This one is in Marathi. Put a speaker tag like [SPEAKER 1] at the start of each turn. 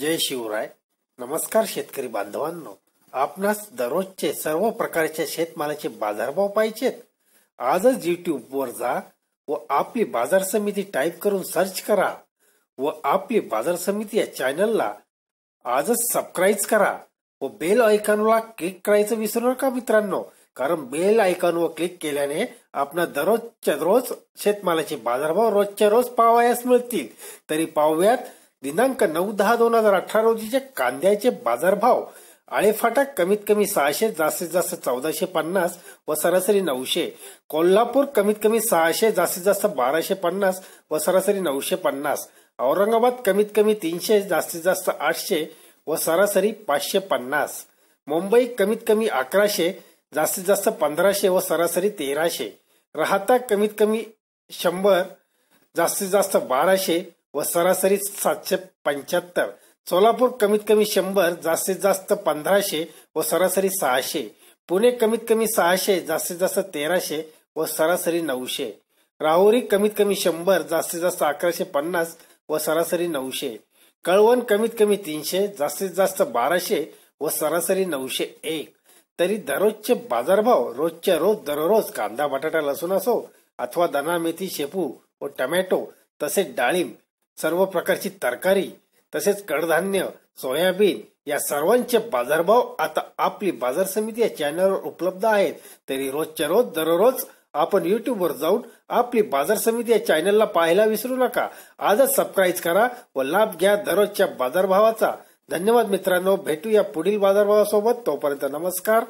[SPEAKER 1] जय शिवराय नमस्कार शेतकरी बांधवांनो आपणास दररोजचे सर्व प्रकारच्या शेतमालाचे बाजारभाव पाहिजेत आजच वर जा व आपली बाजार समिती टाईप करून सर्च करा व आपली बाजार समिती या चॅनलला आजच सबस्क्राईब करा व बेल आयकॉनला क्लिक करायचं विसरू नका मित्रांनो कारण बेल आयकॉनवर क्लिक केल्याने आपण दररोजच्या दररोज शेतमालाचे बाजारभाव रोजच्या रोज पाहावयास मिळतील तरी पाहूयात दिनांक नऊ दहा दोन हजार अठरा रोजीचे कांद्याचे बाजारभाव आळेफाटा कमीत कमी सहाशे जास्तीत जास्त चौदाशे पन्नास व सरासरी नऊशे कोल्हापूर कमीत कमी सहाशे जास्तीत जास्त बाराशे पन्नास व सरासरी नऊशे पन्नास औरंगाबाद कमीत कमी तीनशे जास्तीत जास्त आठशे व सरासरी पाचशे पन्नास मुंबई कमीत कमी अकराशे जास्तीत जास्त पंधराशे व सरासरी तेराशे राहता कमीत कमी शंभर जास्तीत जास्त बाराशे व सरासरी सातशे पंच्याहत्तर सोलापूर कमीत कमी शंभर जास्तीत जास्त पंधराशे व सरासरी सहाशे पुणे कमीत कमी सहाशे जास्तीत जास्त तेराशे व सरासरी नऊशे राहुरी कमीत कमी शंभर जास्तीत जास्त अकराशे पन्नास व सरासरी नऊशे कळवण कमीत कमी तीनशे जास्तीत जास्त बाराशे व सरासरी नऊशे एक तरी दररोजचे बाजारभाव रोजच्या रोज दररोज कांदा बटाटा लसूण असो अथवा दना मेथी शेपू व टमॅटो तसेच डाळिंब सर्व प्रकारची तरकारी तसेच कडधान्य सोयाबीन या सर्वांचे बाजारभाव आता आपली बाजार समिती या चॅनलवर उपलब्ध आहेत तरी रोजच्या रोज दररोज आपण वर जाऊन आपली बाजार समिती या चॅनलला पाहायला विसरू नका आजच सबस्क्राईब करा व लाभ घ्या दररोजच्या बाजारभावाचा धन्यवाद मित्रांनो भेटूया पुढील बाजारभावासोबत तोपर्यंत नमस्कार